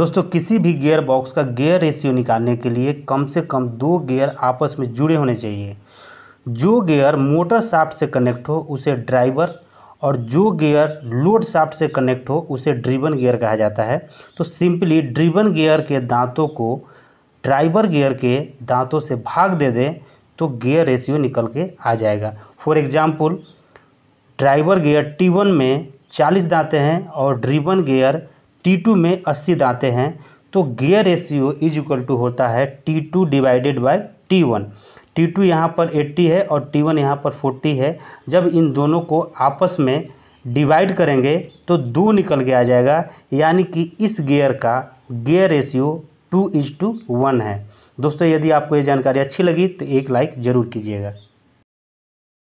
दोस्तों किसी भी गियर बॉक्स का गियर रेशियो निकालने के लिए कम से कम दो गियर आपस में जुड़े होने चाहिए जो गियर मोटर साफ़्ट से कनेक्ट हो उसे ड्राइवर और जो गियर लोड साफ़्ट से कनेक्ट हो उसे ड्रिवन गियर कहा जाता है तो सिंपली ड्रिवन गियर के दांतों को ड्राइवर गियर के दांतों से भाग दे दें तो गियर रेशियो निकल के आ जाएगा for example driver gear T में चालीस दांते हैं और ड्रिवन गियर टी टू में अस्सी दाँते हैं तो gear ratio is equal to होता है T two divided by T one T two यहाँ पर एट्टी है और टी वन यहाँ पर फोर्टी है जब इन दोनों को आपस में डिवाइड करेंगे तो दो निकल के आ जाएगा यानी कि इस गियर का gear ratio two is to one है दोस्तों यदि आपको ये जानकारी अच्छी लगी तो एक लाइक ज़रूर कीजिएगा